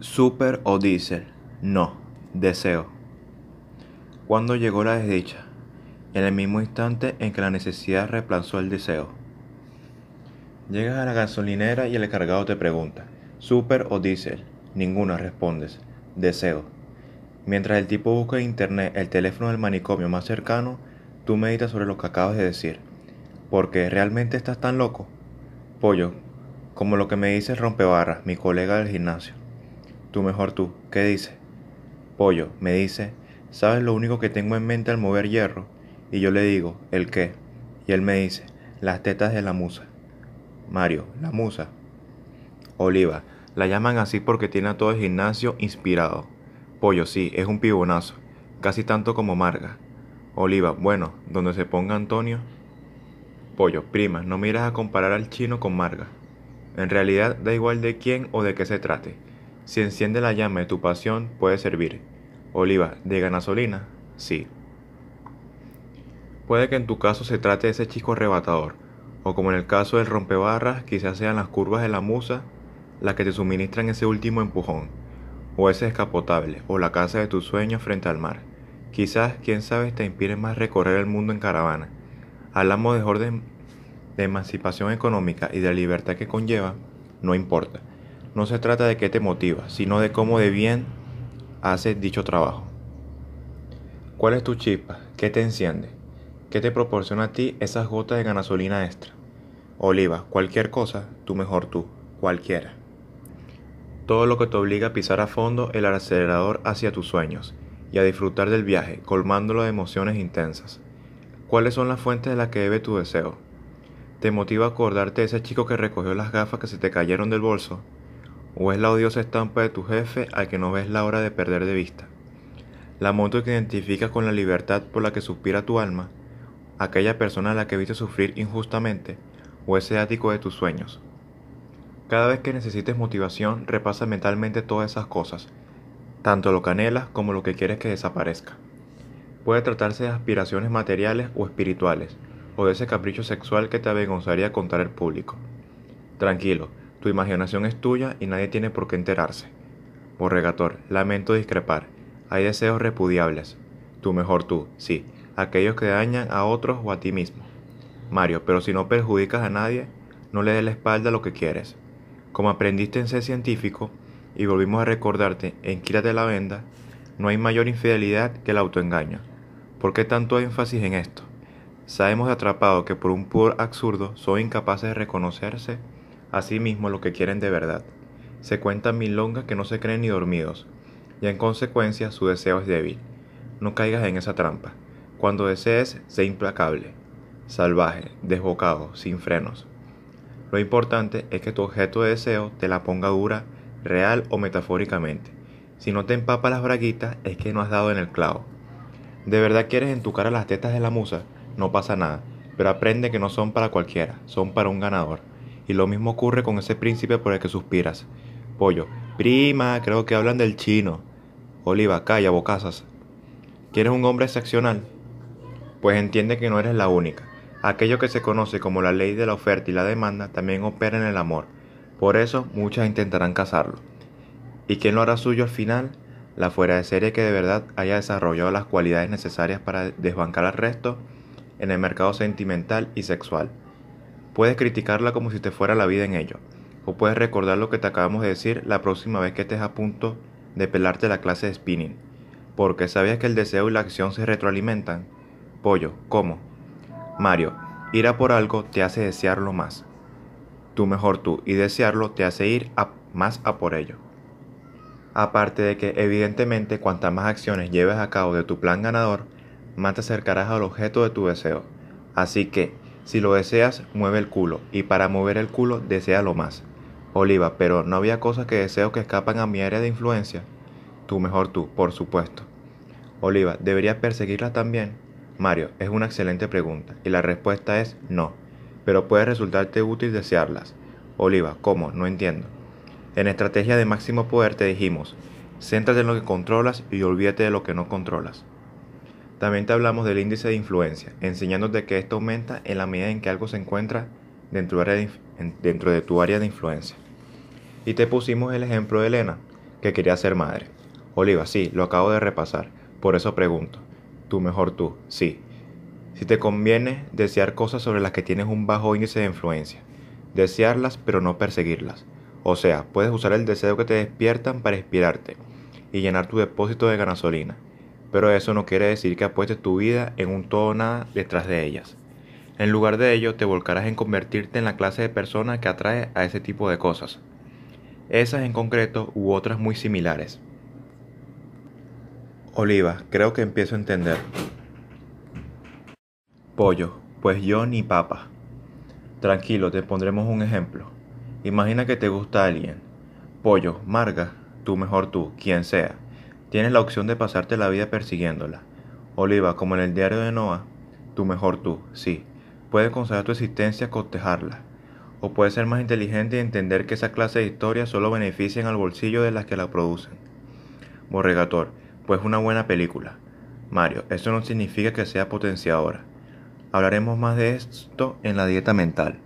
Super o diésel? No, deseo. ¿Cuándo llegó la desdicha, en el mismo instante en que la necesidad reemplazó el deseo. Llegas a la gasolinera y el encargado te pregunta, ¿súper o diésel? Ninguna respondes, deseo. Mientras el tipo busca en internet el teléfono del manicomio más cercano, tú meditas sobre lo que acabas de decir. qué realmente estás tan loco. Pollo, como lo que me dice Rompebarras, mi colega del gimnasio mejor tú, ¿qué dices? Pollo, me dice, ¿sabes lo único que tengo en mente al mover hierro? Y yo le digo, ¿el qué? Y él me dice, las tetas de la musa. Mario, la musa. Oliva, la llaman así porque tiene a todo el gimnasio inspirado. Pollo, sí, es un pibonazo, casi tanto como Marga. Oliva, bueno, donde se ponga Antonio. Pollo, prima, no miras a comparar al chino con Marga. En realidad da igual de quién o de qué se trate. Si enciende la llama de tu pasión, puede servir. Oliva, ¿de gasolina? Sí. Puede que en tu caso se trate de ese chico arrebatador, o como en el caso del rompebarras, quizás sean las curvas de la musa las que te suministran ese último empujón, o ese escapotable, o la casa de tus sueños frente al mar. Quizás, quién sabe, te inspire más recorrer el mundo en caravana. Hablamos de orden de emancipación económica y de la libertad que conlleva, no importa. No se trata de qué te motiva, sino de cómo de bien haces dicho trabajo. ¿Cuál es tu chispa? ¿Qué te enciende? ¿Qué te proporciona a ti esas gotas de gasolina extra? Oliva, cualquier cosa, tú mejor tú, cualquiera. Todo lo que te obliga a pisar a fondo el acelerador hacia tus sueños y a disfrutar del viaje, colmándolo de emociones intensas. ¿Cuáles son las fuentes de las que bebe tu deseo? ¿Te motiva a acordarte de ese chico que recogió las gafas que se te cayeron del bolso o es la odiosa estampa de tu jefe al que no ves la hora de perder de vista. La moto que identificas con la libertad por la que suspira tu alma, aquella persona a la que viste sufrir injustamente, o ese ático de tus sueños. Cada vez que necesites motivación, repasa mentalmente todas esas cosas, tanto lo que anhelas como lo que quieres que desaparezca. Puede tratarse de aspiraciones materiales o espirituales, o de ese capricho sexual que te avergonzaría contar al público. Tranquilo, tu imaginación es tuya y nadie tiene por qué enterarse. Borregator, lamento discrepar. Hay deseos repudiables. Tu mejor tú, sí, aquellos que dañan a otros o a ti mismo. Mario, pero si no perjudicas a nadie, no le des la espalda a lo que quieres. Como aprendiste en ser científico y volvimos a recordarte en Quírate la venda, no hay mayor infidelidad que el autoengaño. ¿Por qué tanto énfasis en esto? Sabemos de atrapado que por un puro absurdo son incapaces de reconocerse asimismo lo que quieren de verdad. Se cuentan mil longas que no se creen ni dormidos, y en consecuencia su deseo es débil. No caigas en esa trampa. Cuando desees, sé implacable, salvaje, desbocado, sin frenos. Lo importante es que tu objeto de deseo te la ponga dura, real o metafóricamente. Si no te empapa las braguitas, es que no has dado en el clavo. ¿De verdad quieres en tu cara las tetas de la musa? No pasa nada, pero aprende que no son para cualquiera, son para un ganador. Y lo mismo ocurre con ese príncipe por el que suspiras. Pollo, prima, creo que hablan del chino. Oliva, calla, bocazas. ¿Quieres un hombre excepcional? Pues entiende que no eres la única. Aquello que se conoce como la ley de la oferta y la demanda también opera en el amor. Por eso muchas intentarán casarlo. ¿Y quién lo hará suyo al final? La fuera de serie que de verdad haya desarrollado las cualidades necesarias para desbancar al resto en el mercado sentimental y sexual. Puedes criticarla como si te fuera la vida en ello, o puedes recordar lo que te acabamos de decir la próxima vez que estés a punto de pelarte la clase de spinning. Porque sabías que el deseo y la acción se retroalimentan. Pollo, ¿cómo? Mario, ir a por algo te hace desearlo más. Tú mejor tú, y desearlo te hace ir a, más a por ello. Aparte de que evidentemente cuantas más acciones lleves a cabo de tu plan ganador, más te acercarás al objeto de tu deseo. Así que, si lo deseas, mueve el culo, y para mover el culo, desea lo más. Oliva, pero no había cosas que deseo que escapan a mi área de influencia. Tú mejor tú, por supuesto. Oliva, ¿deberías perseguirlas también? Mario, es una excelente pregunta, y la respuesta es no, pero puede resultarte útil desearlas. Oliva, ¿cómo? No entiendo. En estrategia de máximo poder te dijimos, céntrate en lo que controlas y olvídate de lo que no controlas. También te hablamos del índice de influencia, enseñándote que esto aumenta en la medida en que algo se encuentra dentro de, dentro de tu área de influencia. Y te pusimos el ejemplo de Elena, que quería ser madre. Oliva, sí, lo acabo de repasar. Por eso pregunto, tú mejor tú, sí. Si te conviene desear cosas sobre las que tienes un bajo índice de influencia. Desearlas pero no perseguirlas. O sea, puedes usar el deseo que te despiertan para inspirarte y llenar tu depósito de gasolina pero eso no quiere decir que apuestes tu vida en un todo nada detrás de ellas. En lugar de ello, te volcarás en convertirte en la clase de persona que atrae a ese tipo de cosas. Esas en concreto u otras muy similares. Oliva, creo que empiezo a entender. Pollo, pues yo ni papa. Tranquilo, te pondremos un ejemplo. Imagina que te gusta alguien. Pollo, Marga, tú mejor tú, quien sea. Tienes la opción de pasarte la vida persiguiéndola. Oliva, como en el diario de Noah, tú mejor tú, sí. Puedes conservar tu existencia cotejarla. O puedes ser más inteligente y entender que esa clase de historias solo benefician al bolsillo de las que la producen. Borregator, pues una buena película. Mario, eso no significa que sea potenciadora. Hablaremos más de esto en la dieta mental.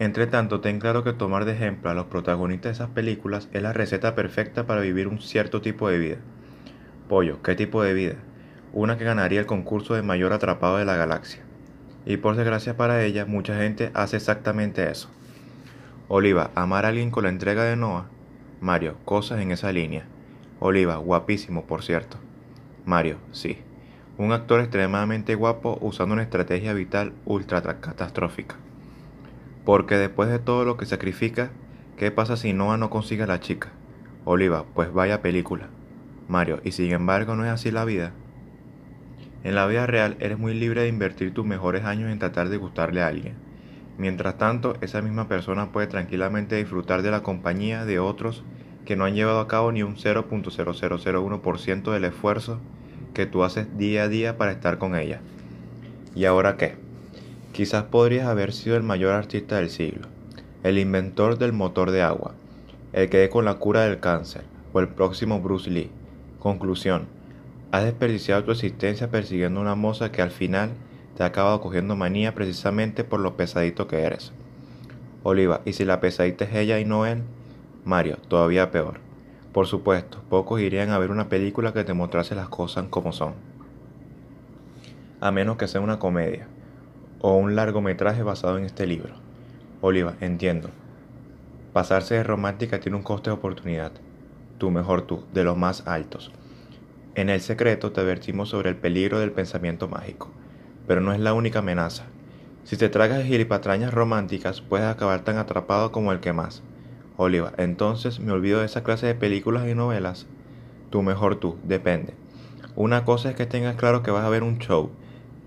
Entre tanto, ten claro que tomar de ejemplo a los protagonistas de esas películas es la receta perfecta para vivir un cierto tipo de vida. Pollo, ¿qué tipo de vida? Una que ganaría el concurso de mayor atrapado de la galaxia. Y por desgracia para ella, mucha gente hace exactamente eso. Oliva, amar a alguien con la entrega de Noah. Mario, cosas en esa línea. Oliva, guapísimo, por cierto. Mario, sí. Un actor extremadamente guapo usando una estrategia vital ultra catastrófica. Porque después de todo lo que sacrifica, ¿qué pasa si Noah no consigue a la chica? Oliva, pues vaya película. Mario, y sin embargo no es así la vida. En la vida real eres muy libre de invertir tus mejores años en tratar de gustarle a alguien. Mientras tanto, esa misma persona puede tranquilamente disfrutar de la compañía de otros que no han llevado a cabo ni un 0.0001% del esfuerzo que tú haces día a día para estar con ella. ¿Y ahora qué? Quizás podrías haber sido el mayor artista del siglo, el inventor del motor de agua, el que dé con la cura del cáncer o el próximo Bruce Lee. Conclusión, has desperdiciado tu existencia persiguiendo una moza que al final te ha acabado cogiendo manía precisamente por lo pesadito que eres. Oliva, ¿y si la pesadita es ella y no él? Mario, todavía peor. Por supuesto, pocos irían a ver una película que te mostrase las cosas como son. A menos que sea una comedia o un largometraje basado en este libro. Oliva, entiendo. Pasarse de romántica tiene un coste de oportunidad. Tú mejor tú, de los más altos. En el secreto te advertimos sobre el peligro del pensamiento mágico, pero no es la única amenaza. Si te tragas gilipatrañas románticas, puedes acabar tan atrapado como el que más. Oliva, entonces me olvido de esa clase de películas y novelas. Tú mejor tú, depende. Una cosa es que tengas claro que vas a ver un show,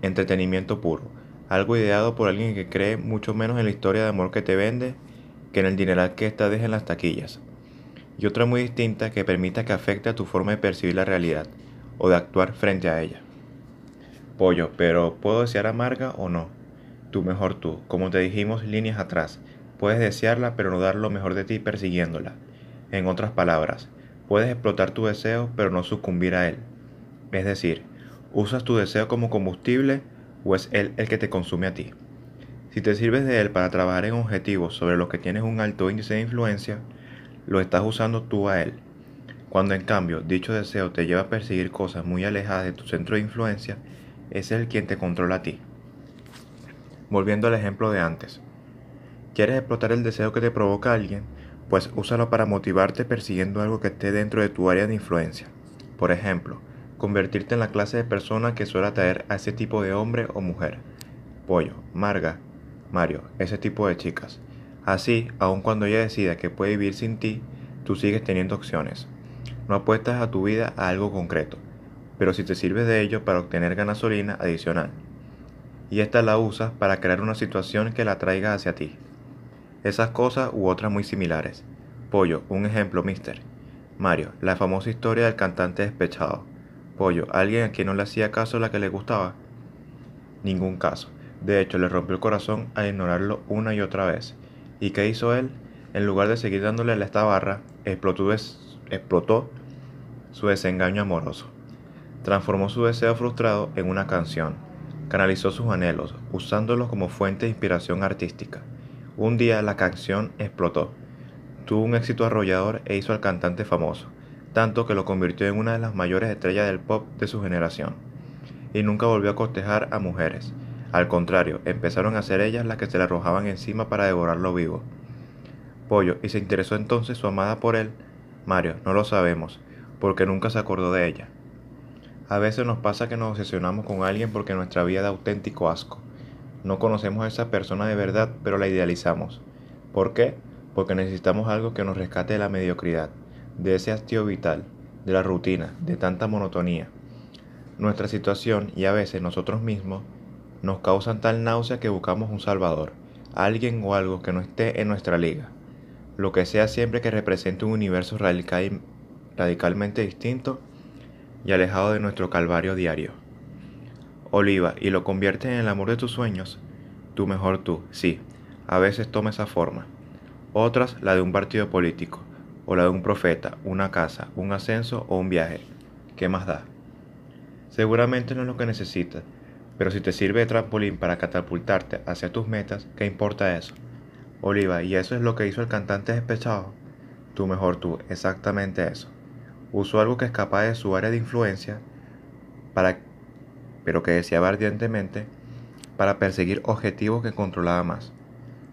entretenimiento puro algo ideado por alguien que cree mucho menos en la historia de amor que te vende que en el dineral que está deja en las taquillas. Y otra muy distinta que permita que afecte a tu forma de percibir la realidad o de actuar frente a ella. Pollo, pero ¿puedo desear amarga o no? Tú mejor tú, como te dijimos líneas atrás, puedes desearla pero no dar lo mejor de ti persiguiéndola. En otras palabras, puedes explotar tu deseo pero no sucumbir a él. Es decir, usas tu deseo como combustible o es Él el que te consume a ti? Si te sirves de Él para trabajar en objetivos sobre los que tienes un alto índice de influencia, lo estás usando tú a Él. Cuando en cambio dicho deseo te lleva a perseguir cosas muy alejadas de tu centro de influencia, es Él quien te controla a ti. Volviendo al ejemplo de antes. ¿Quieres explotar el deseo que te provoca alguien? Pues úsalo para motivarte persiguiendo algo que esté dentro de tu área de influencia. Por ejemplo, convertirte en la clase de persona que suele atraer a ese tipo de hombre o mujer. Pollo, Marga, Mario, ese tipo de chicas. Así, aun cuando ella decida que puede vivir sin ti, tú sigues teniendo opciones. No apuestas a tu vida a algo concreto, pero si te sirves de ello para obtener gasolina adicional. Y esta la usas para crear una situación que la traiga hacia ti. Esas cosas u otras muy similares. Pollo, un ejemplo, mister. Mario, la famosa historia del cantante despechado alguien a quien no le hacía caso la que le gustaba? Ningún caso. De hecho, le rompió el corazón a ignorarlo una y otra vez. ¿Y qué hizo él? En lugar de seguir dándole a esta barra, explotó, explotó su desengaño amoroso. Transformó su deseo frustrado en una canción. Canalizó sus anhelos, usándolos como fuente de inspiración artística. Un día la canción explotó. Tuvo un éxito arrollador e hizo al cantante famoso tanto que lo convirtió en una de las mayores estrellas del pop de su generación. Y nunca volvió a cortejar a mujeres. Al contrario, empezaron a ser ellas las que se le arrojaban encima para devorarlo vivo. Pollo, y se interesó entonces su amada por él. Mario, no lo sabemos, porque nunca se acordó de ella. A veces nos pasa que nos obsesionamos con alguien porque nuestra vida da auténtico asco. No conocemos a esa persona de verdad, pero la idealizamos. ¿Por qué? Porque necesitamos algo que nos rescate de la mediocridad de ese hastío vital, de la rutina, de tanta monotonía. Nuestra situación y a veces nosotros mismos nos causan tal náusea que buscamos un salvador, alguien o algo que no esté en nuestra liga, lo que sea siempre que represente un universo radicalmente distinto y alejado de nuestro calvario diario. Oliva, y lo convierte en el amor de tus sueños, tu mejor tú, sí, a veces toma esa forma, otras la de un partido político, o la de un profeta, una casa, un ascenso o un viaje. ¿Qué más da? Seguramente no es lo que necesitas, pero si te sirve de trampolín para catapultarte hacia tus metas, ¿qué importa eso? Oliva, y eso es lo que hizo el cantante despechado. Tú mejor tú, exactamente eso. Usó algo que escapaba de su área de influencia, para, pero que deseaba ardientemente, para perseguir objetivos que controlaba más.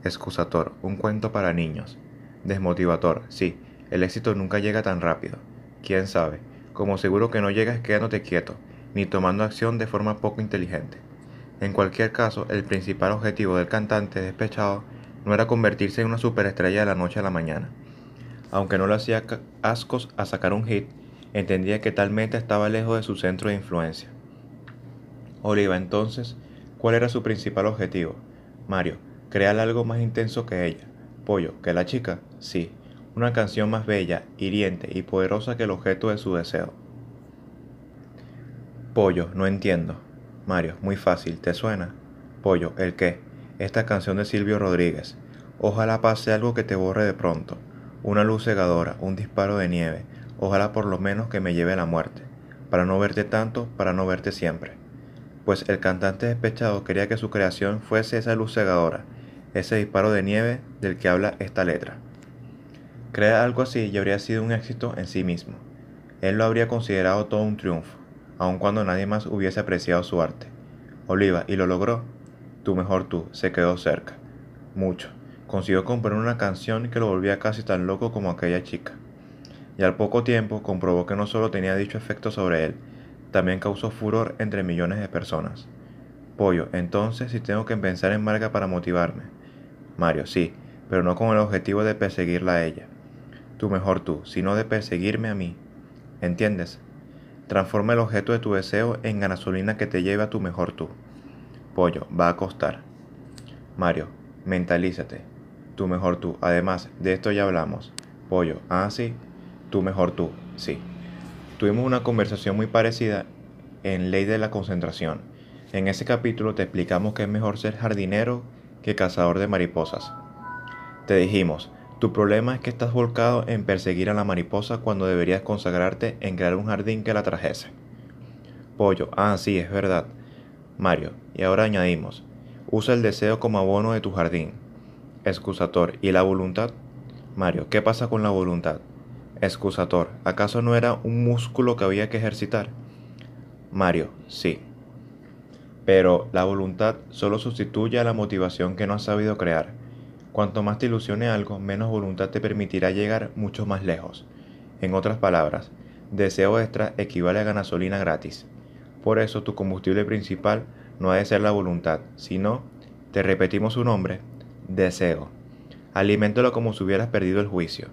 Excusator, un cuento para niños. Desmotivator, sí, el éxito nunca llega tan rápido. Quién sabe, como seguro que no llegas quedándote quieto, ni tomando acción de forma poco inteligente. En cualquier caso, el principal objetivo del cantante despechado no era convertirse en una superestrella de la noche a la mañana. Aunque no le hacía ascos a sacar un hit, entendía que tal meta estaba lejos de su centro de influencia. Oliva entonces, ¿cuál era su principal objetivo? Mario, crear algo más intenso que ella. Pollo, que la chica, sí, una canción más bella, hiriente y poderosa que el objeto de su deseo. Pollo, no entiendo. Mario, muy fácil, ¿te suena? Pollo, ¿el qué? Esta canción de Silvio Rodríguez. Ojalá pase algo que te borre de pronto. Una luz cegadora, un disparo de nieve. Ojalá por lo menos que me lleve a la muerte. Para no verte tanto, para no verte siempre. Pues el cantante despechado quería que su creación fuese esa luz cegadora, ese disparo de nieve del que habla esta letra. Crea algo así y habría sido un éxito en sí mismo. Él lo habría considerado todo un triunfo, aun cuando nadie más hubiese apreciado su arte. Oliva, y lo logró. Tú mejor tú, se quedó cerca. Mucho. Consiguió comprar una canción que lo volvía casi tan loco como aquella chica. Y al poco tiempo comprobó que no solo tenía dicho efecto sobre él, también causó furor entre millones de personas. Pollo, entonces si tengo que pensar en Marga para motivarme. Mario, sí, pero no con el objetivo de perseguirla a ella tu mejor tú, sino de perseguirme a mí. ¿Entiendes? Transforma el objeto de tu deseo en gasolina que te lleve a tu mejor tú. Pollo, va a costar. Mario, mentalízate. Tu mejor tú. Además, de esto ya hablamos. Pollo, ah, sí. Tu mejor tú, sí. Tuvimos una conversación muy parecida en Ley de la Concentración. En ese capítulo te explicamos que es mejor ser jardinero que cazador de mariposas. Te dijimos, tu problema es que estás volcado en perseguir a la mariposa cuando deberías consagrarte en crear un jardín que la trajese. Pollo, ah, sí, es verdad. Mario, y ahora añadimos, usa el deseo como abono de tu jardín. Excusator, ¿y la voluntad? Mario, ¿qué pasa con la voluntad? Excusator, ¿acaso no era un músculo que había que ejercitar? Mario, sí. Pero la voluntad solo sustituye a la motivación que no has sabido crear Cuanto más te ilusione algo, menos voluntad te permitirá llegar mucho más lejos. En otras palabras, deseo extra equivale a gasolina gratis. Por eso tu combustible principal no ha de ser la voluntad, sino, te repetimos su nombre, deseo. Aliméntalo como si hubieras perdido el juicio.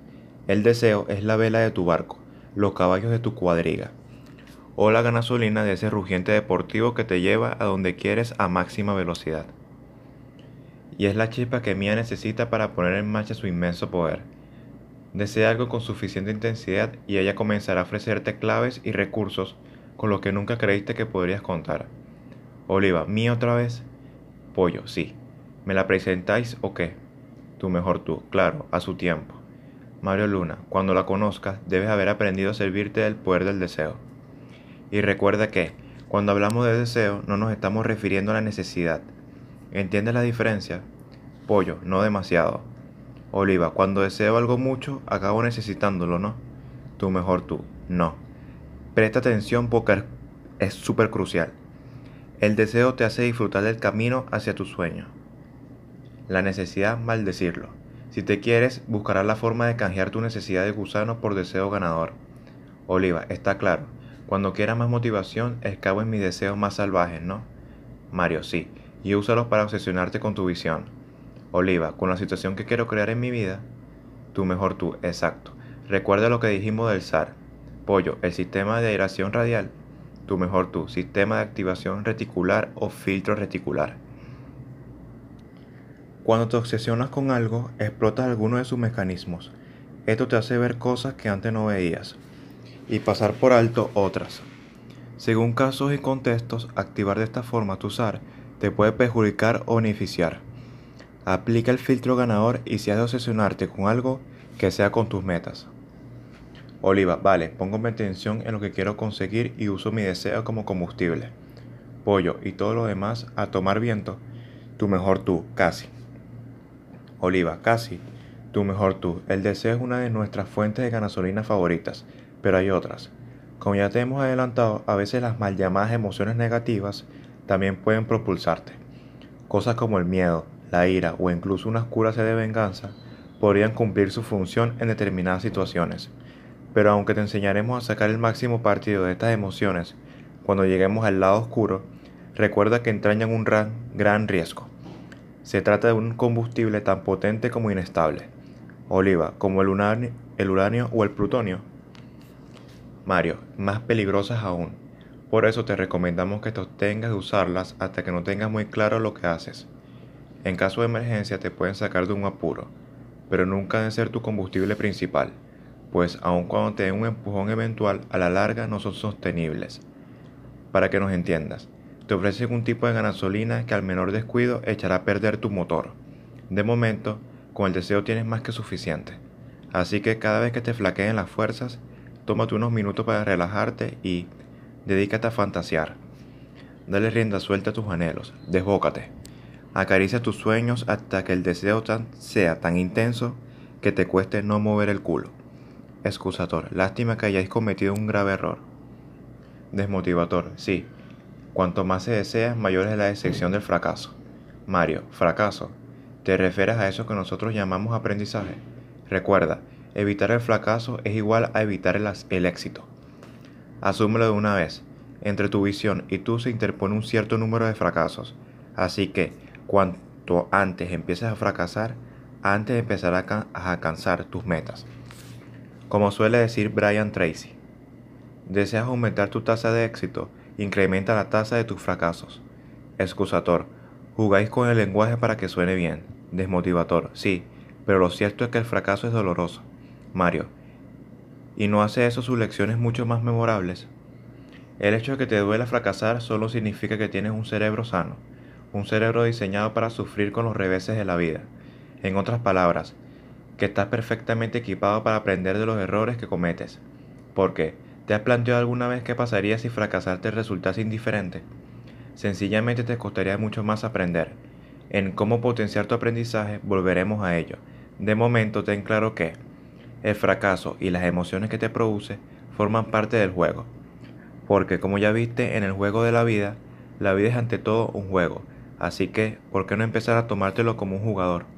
El deseo es la vela de tu barco, los caballos de tu cuadriga, o la gasolina de ese rugiente deportivo que te lleva a donde quieres a máxima velocidad y es la chispa que Mia necesita para poner en marcha su inmenso poder. Desea algo con suficiente intensidad y ella comenzará a ofrecerte claves y recursos con los que nunca creíste que podrías contar. Oliva, Mía otra vez. Pollo, sí. ¿Me la presentáis o qué? Tú mejor tú, claro, a su tiempo. Mario Luna, cuando la conozcas, debes haber aprendido a servirte del poder del deseo. Y recuerda que, cuando hablamos de deseo, no nos estamos refiriendo a la necesidad, ¿Entiendes la diferencia? Pollo, no demasiado. Oliva, cuando deseo algo mucho, acabo necesitándolo, ¿no? Tú mejor tú, no. Presta atención porque es súper crucial. El deseo te hace disfrutar del camino hacia tu sueño. La necesidad, maldecirlo. Si te quieres, buscarás la forma de canjear tu necesidad de gusano por deseo ganador. Oliva, está claro. Cuando quiera más motivación, escavo en mis deseos más salvajes, ¿no? Mario, sí y úsalos para obsesionarte con tu visión. Oliva, con la situación que quiero crear en mi vida, tú mejor tú, exacto. Recuerda lo que dijimos del SAR. Pollo, el sistema de aireación radial, tú mejor tú, sistema de activación reticular o filtro reticular. Cuando te obsesionas con algo, explotas alguno de sus mecanismos. Esto te hace ver cosas que antes no veías y pasar por alto otras. Según casos y contextos, activar de esta forma tu SAR te puede perjudicar o beneficiar. Aplica el filtro ganador y si has de obsesionarte con algo, que sea con tus metas. Oliva, vale, pongo mi atención en lo que quiero conseguir y uso mi deseo como combustible. Pollo y todo lo demás a tomar viento. Tu mejor tú, casi. Oliva, casi. Tu mejor tú. El deseo es una de nuestras fuentes de gasolina favoritas, pero hay otras. Como ya te hemos adelantado, a veces las mal llamadas emociones negativas también pueden propulsarte. Cosas como el miedo, la ira o incluso una oscura sed de venganza podrían cumplir su función en determinadas situaciones. Pero aunque te enseñaremos a sacar el máximo partido de estas emociones, cuando lleguemos al lado oscuro, recuerda que entrañan un gran, riesgo. Se trata de un combustible tan potente como inestable. Oliva, como el uranio o el plutonio. Mario, más peligrosas aún por eso te recomendamos que te obtengas de usarlas hasta que no tengas muy claro lo que haces. En caso de emergencia te pueden sacar de un apuro, pero nunca de ser tu combustible principal, pues aun cuando te den un empujón eventual, a la larga no son sostenibles. Para que nos entiendas, te ofrecen un tipo de gasolina que al menor descuido echará a perder tu motor. De momento, con el deseo tienes más que suficiente. Así que cada vez que te flaqueen las fuerzas, tómate unos minutos para relajarte y Dedícate a fantasear. Dale rienda suelta a tus anhelos. Desbócate. Acaricia tus sueños hasta que el deseo sea tan intenso que te cueste no mover el culo. Excusator. Lástima que hayáis cometido un grave error. Desmotivator. Sí. Cuanto más se desea, mayor es la decepción del fracaso. Mario. Fracaso. ¿Te refieres a eso que nosotros llamamos aprendizaje? Recuerda, evitar el fracaso es igual a evitar el éxito. Asúmelo de una vez. Entre tu visión y tú se interpone un cierto número de fracasos. Así que, cuanto antes empieces a fracasar, antes empezarás a alcanzar tus metas. Como suele decir Brian Tracy, deseas aumentar tu tasa de éxito, incrementa la tasa de tus fracasos. Excusator, jugáis con el lenguaje para que suene bien. Desmotivator, sí, pero lo cierto es que el fracaso es doloroso. Mario, y no hace eso sus lecciones mucho más memorables. El hecho de que te duela fracasar solo significa que tienes un cerebro sano, un cerebro diseñado para sufrir con los reveses de la vida. En otras palabras, que estás perfectamente equipado para aprender de los errores que cometes. ¿Por qué? ¿te has planteado alguna vez qué pasaría si fracasar te resultase indiferente? Sencillamente te costaría mucho más aprender. En cómo potenciar tu aprendizaje volveremos a ello. De momento, ten claro que el fracaso y las emociones que te produce forman parte del juego. Porque como ya viste en el juego de la vida, la vida es ante todo un juego, así que ¿por qué no empezar a tomártelo como un jugador?